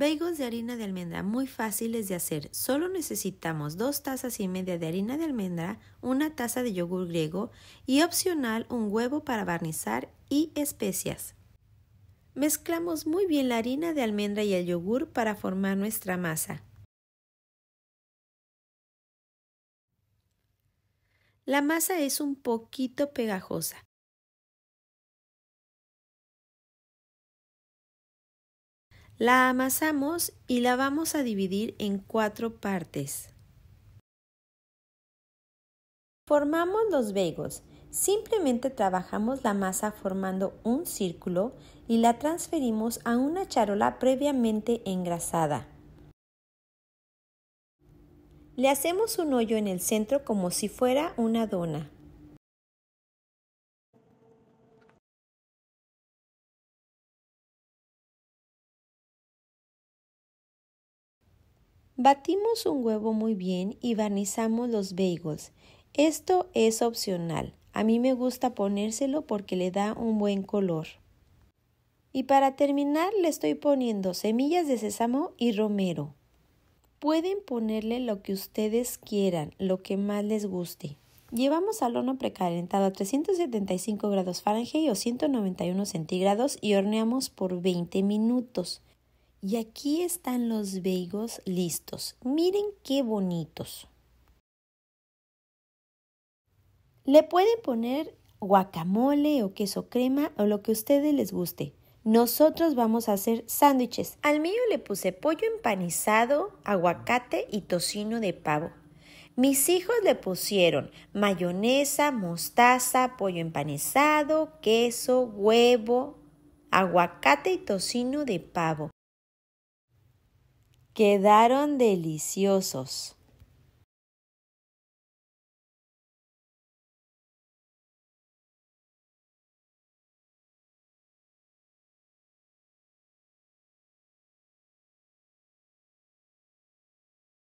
Bagels de harina de almendra muy fáciles de hacer. Solo necesitamos dos tazas y media de harina de almendra, una taza de yogur griego y opcional un huevo para barnizar y especias. Mezclamos muy bien la harina de almendra y el yogur para formar nuestra masa. La masa es un poquito pegajosa, La amasamos y la vamos a dividir en cuatro partes. Formamos los vegos. Simplemente trabajamos la masa formando un círculo y la transferimos a una charola previamente engrasada. Le hacemos un hoyo en el centro como si fuera una dona. Batimos un huevo muy bien y barnizamos los bagels. Esto es opcional. A mí me gusta ponérselo porque le da un buen color. Y para terminar le estoy poniendo semillas de sésamo y romero. Pueden ponerle lo que ustedes quieran, lo que más les guste. Llevamos al horno precalentado a 375 grados Fahrenheit o 191 centígrados y horneamos por 20 minutos. Y aquí están los bagels listos. Miren qué bonitos. Le pueden poner guacamole o queso crema o lo que a ustedes les guste. Nosotros vamos a hacer sándwiches. Al mío le puse pollo empanizado, aguacate y tocino de pavo. Mis hijos le pusieron mayonesa, mostaza, pollo empanizado, queso, huevo, aguacate y tocino de pavo quedaron deliciosos.